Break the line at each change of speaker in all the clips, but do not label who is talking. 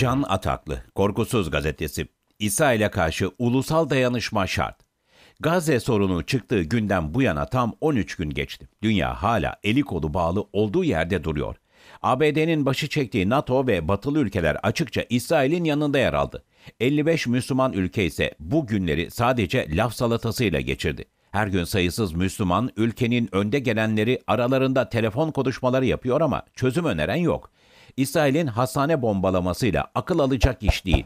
Can Ataklı, Korkusuz Gazetesi. İsrail'e karşı ulusal dayanışma şart. Gazze sorunu çıktığı günden bu yana tam 13 gün geçti. Dünya hala eli kolu bağlı olduğu yerde duruyor. ABD'nin başı çektiği NATO ve batılı ülkeler açıkça İsrail'in yanında yer aldı. 55 Müslüman ülke ise bu günleri sadece laf salatasıyla geçirdi. Her gün sayısız Müslüman ülkenin önde gelenleri aralarında telefon konuşmaları yapıyor ama çözüm öneren yok. İsrail'in hastane bombalamasıyla akıl alacak iş değil.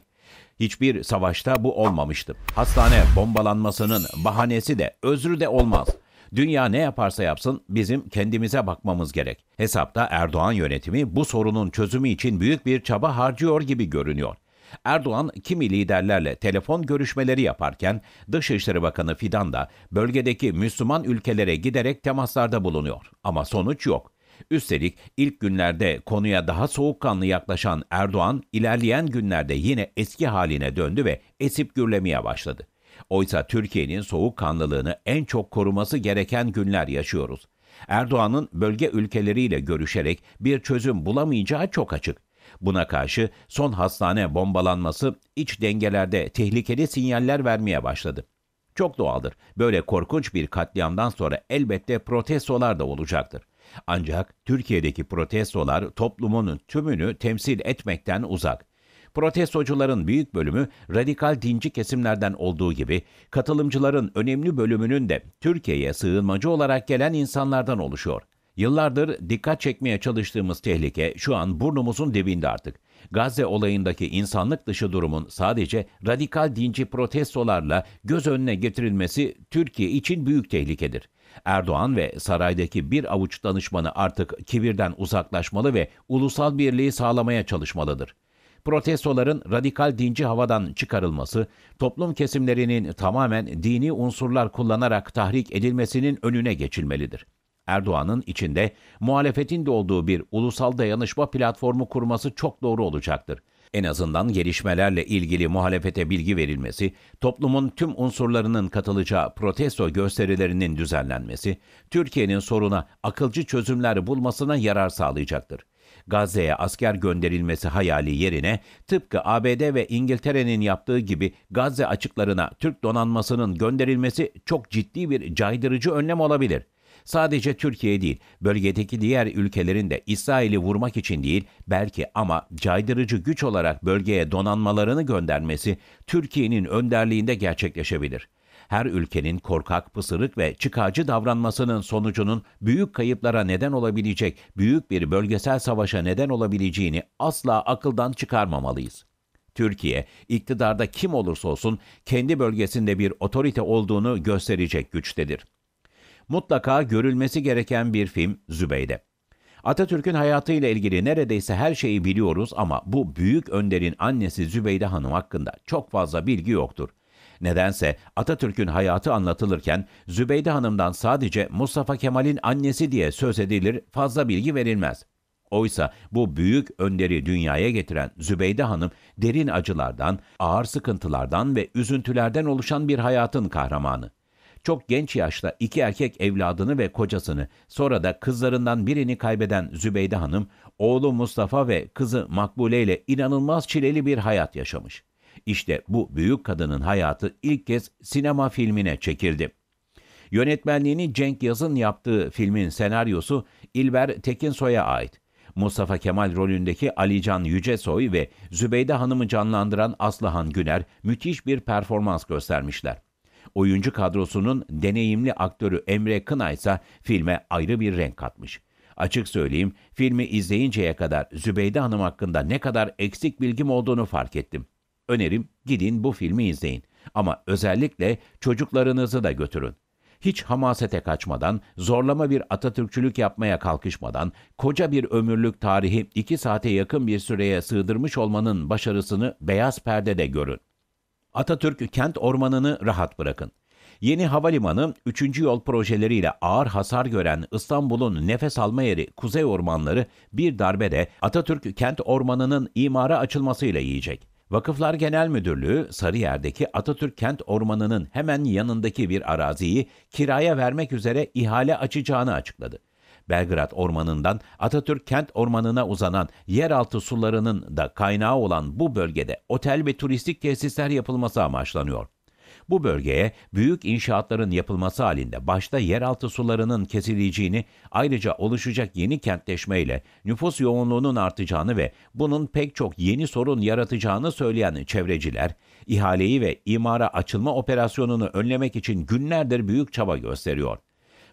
Hiçbir savaşta bu olmamıştı. Hastane bombalanmasının bahanesi de özrü de olmaz. Dünya ne yaparsa yapsın bizim kendimize bakmamız gerek. Hesapta Erdoğan yönetimi bu sorunun çözümü için büyük bir çaba harcıyor gibi görünüyor. Erdoğan kimi liderlerle telefon görüşmeleri yaparken Dışişleri Bakanı Fidan da bölgedeki Müslüman ülkelere giderek temaslarda bulunuyor. Ama sonuç yok. Üstelik ilk günlerde konuya daha soğukkanlı yaklaşan Erdoğan ilerleyen günlerde yine eski haline döndü ve esip gürlemeye başladı. Oysa Türkiye'nin soğukkanlılığını en çok koruması gereken günler yaşıyoruz. Erdoğan'ın bölge ülkeleriyle görüşerek bir çözüm bulamayacağı çok açık. Buna karşı son hastane bombalanması iç dengelerde tehlikeli sinyaller vermeye başladı. Çok doğaldır. Böyle korkunç bir katliamdan sonra elbette protestolar da olacaktır. Ancak Türkiye'deki protestolar toplumun tümünü temsil etmekten uzak. Protestocuların büyük bölümü radikal dinci kesimlerden olduğu gibi katılımcıların önemli bölümünün de Türkiye'ye sığınmacı olarak gelen insanlardan oluşuyor. Yıllardır dikkat çekmeye çalıştığımız tehlike şu an burnumuzun dibinde artık. Gazze olayındaki insanlık dışı durumun sadece radikal dinci protestolarla göz önüne getirilmesi Türkiye için büyük tehlikedir. Erdoğan ve saraydaki bir avuç danışmanı artık kibirden uzaklaşmalı ve ulusal birliği sağlamaya çalışmalıdır protestoların radikal dinci havadan çıkarılması, toplum kesimlerinin tamamen dini unsurlar kullanarak tahrik edilmesinin önüne geçilmelidir. Erdoğan'ın içinde muhalefetin de olduğu bir ulusal dayanışma platformu kurması çok doğru olacaktır. En azından gelişmelerle ilgili muhalefete bilgi verilmesi, toplumun tüm unsurlarının katılacağı protesto gösterilerinin düzenlenmesi, Türkiye'nin soruna akılcı çözümler bulmasına yarar sağlayacaktır. Gazze'ye asker gönderilmesi hayali yerine tıpkı ABD ve İngiltere'nin yaptığı gibi Gazze açıklarına Türk donanmasının gönderilmesi çok ciddi bir caydırıcı önlem olabilir. Sadece Türkiye değil, bölgedeki diğer ülkelerin de İsrail'i vurmak için değil, belki ama caydırıcı güç olarak bölgeye donanmalarını göndermesi Türkiye'nin önderliğinde gerçekleşebilir. Her ülkenin korkak, pısırık ve çıkarcı davranmasının sonucunun büyük kayıplara neden olabilecek, büyük bir bölgesel savaşa neden olabileceğini asla akıldan çıkarmamalıyız. Türkiye, iktidarda kim olursa olsun kendi bölgesinde bir otorite olduğunu gösterecek güçtedir mutlaka görülmesi gereken bir film Zübeyde. Atatürk'ün hayatıyla ilgili neredeyse her şeyi biliyoruz ama bu büyük önderin annesi Zübeyde Hanım hakkında çok fazla bilgi yoktur. Nedense Atatürk'ün hayatı anlatılırken Zübeyde Hanım'dan sadece Mustafa Kemal'in annesi diye söz edilir, fazla bilgi verilmez. Oysa bu büyük önderi dünyaya getiren Zübeyde Hanım derin acılardan, ağır sıkıntılardan ve üzüntülerden oluşan bir hayatın kahramanı. Çok genç yaşta iki erkek evladını ve kocasını, sonra da kızlarından birini kaybeden Zübeyde Hanım, oğlu Mustafa ve kızı Makbule ile inanılmaz çileli bir hayat yaşamış. İşte bu büyük kadının hayatı ilk kez sinema filmine çekildi. Yönetmenliğini Cenk Yaz'ın yaptığı filmin senaryosu İlber Tekinsoy'a ait. Mustafa Kemal rolündeki Alican Yücesoy ve Zübeyde Hanım'ı canlandıran Aslıhan Güner müthiş bir performans göstermişler. Oyuncu kadrosunun deneyimli aktörü Emre Kına ise filme ayrı bir renk katmış. Açık söyleyeyim, filmi izleyinceye kadar Zübeyde Hanım hakkında ne kadar eksik bilgim olduğunu fark ettim. Önerim gidin bu filmi izleyin ama özellikle çocuklarınızı da götürün. Hiç hamasete kaçmadan, zorlama bir Atatürkçülük yapmaya kalkışmadan, koca bir ömürlük tarihi iki saate yakın bir süreye sığdırmış olmanın başarısını beyaz perdede görün. Atatürk kent ormanını rahat bırakın. Yeni havalimanı 3. yol projeleriyle ağır hasar gören İstanbul'un nefes alma yeri Kuzey Ormanları bir darbe de Atatürk kent ormanının imara açılmasıyla yiyecek. Vakıflar Genel Müdürlüğü Sarıyer'deki Atatürk Kent Ormanı'nın hemen yanındaki bir araziyi kiraya vermek üzere ihale açacağını açıkladı. Belgrad Ormanı'ndan Atatürk Kent Ormanı'na uzanan yeraltı sularının da kaynağı olan bu bölgede otel ve turistik tesisler yapılması amaçlanıyor. Bu bölgeye büyük inşaatların yapılması halinde başta yeraltı sularının kesileceğini, ayrıca oluşacak yeni kentleşmeyle nüfus yoğunluğunun artacağını ve bunun pek çok yeni sorun yaratacağını söyleyen çevreciler, ihaleyi ve imara açılma operasyonunu önlemek için günlerdir büyük çaba gösteriyor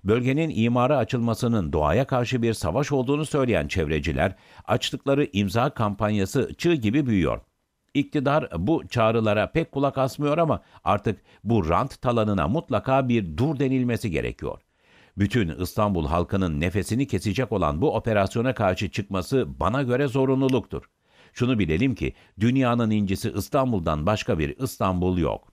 bölgenin imara açılmasının doğaya karşı bir savaş olduğunu söyleyen çevreciler, açtıkları imza kampanyası çığ gibi büyüyor. İktidar bu çağrılara pek kulak asmıyor ama artık bu rant talanına mutlaka bir dur denilmesi gerekiyor. Bütün İstanbul halkının nefesini kesecek olan bu operasyona karşı çıkması bana göre zorunluluktur. Şunu bilelim ki dünyanın incisi İstanbul'dan başka bir İstanbul yok.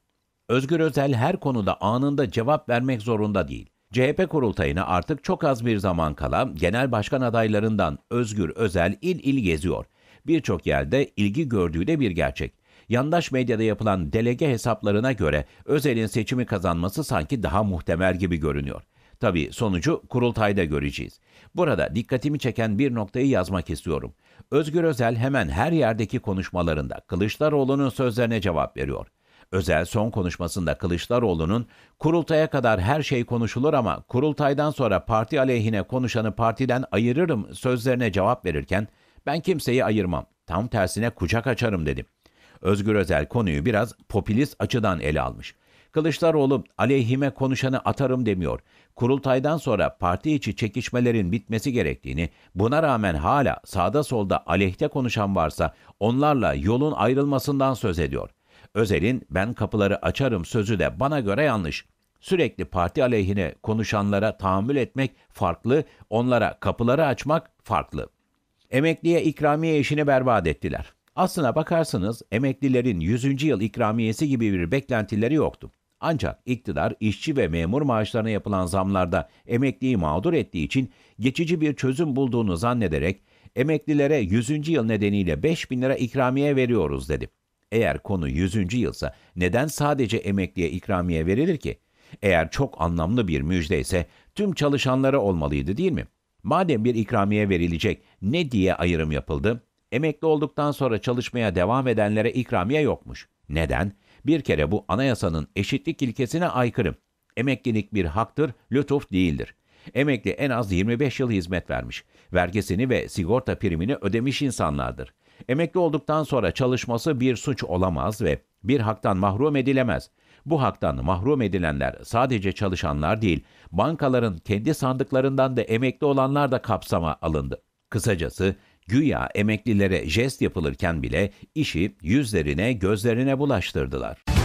Özgür Özel her konuda anında cevap vermek zorunda değil. CHP kurultayına artık çok az bir zaman kala genel başkan adaylarından Özgür Özel il il geziyor. Birçok yerde ilgi gördüğü de bir gerçek. Yandaş medyada yapılan delege hesaplarına göre Özel'in seçimi kazanması sanki daha muhtemel gibi görünüyor. Tabi sonucu kurultayda göreceğiz. Burada dikkatimi çeken bir noktayı yazmak istiyorum. Özgür Özel hemen her yerdeki konuşmalarında Kılıçdaroğlu'nun sözlerine cevap veriyor. Özel son konuşmasında Kılıçdaroğlu'nun kurultaya kadar her şey konuşulur ama kurultaydan sonra parti aleyhine konuşanı partiden ayırırım sözlerine cevap verirken ben kimseyi ayırmam. Tam tersine kucak açarım dedi. Özgür Özel konuyu biraz popülist açıdan ele almış. Kılıçdaroğlu aleyhime konuşanı atarım demiyor. Kurultaydan sonra parti içi çekişmelerin bitmesi gerektiğini, buna rağmen hala sağda solda aleyhte konuşan varsa onlarla yolun ayrılmasından söz ediyor. Özel'in ben kapıları açarım sözü de bana göre yanlış. Sürekli parti aleyhine konuşanlara tahammül etmek farklı, onlara kapıları açmak farklı. Emekliye ikramiye işini berbat ettiler. Aslına bakarsanız emeklilerin 100. yıl ikramiyesi gibi bir beklentileri yoktu. Ancak iktidar işçi ve memur maaşlarına yapılan zamlarda emekliyi mağdur ettiği için geçici bir çözüm bulduğunu zannederek emeklilere 100. yıl nedeniyle 5 bin lira ikramiye veriyoruz dedi. Eğer konu 100. yılsa neden sadece emekliye ikramiye verilir ki? Eğer çok anlamlı bir müjde ise tüm çalışanlara olmalıydı değil mi? Madem bir ikramiye verilecek ne diye ayrım yapıldı? Emekli olduktan sonra çalışmaya devam edenlere ikramiye yokmuş. Neden? Bir kere bu anayasanın eşitlik ilkesine aykırı. Emeklilik bir haktır, lütuf değildir. Emekli en az 25 yıl hizmet vermiş. Vergisini ve sigorta primini ödemiş insanlardır. Emekli olduktan sonra çalışması bir suç olamaz ve bir haktan mahrum edilemez. Bu haktan mahrum edilenler sadece çalışanlar değil, bankaların kendi sandıklarından da emekli olanlar da kapsama alındı. Kısacası güya emeklilere jest yapılırken bile işi yüzlerine, gözlerine bulaştırdılar.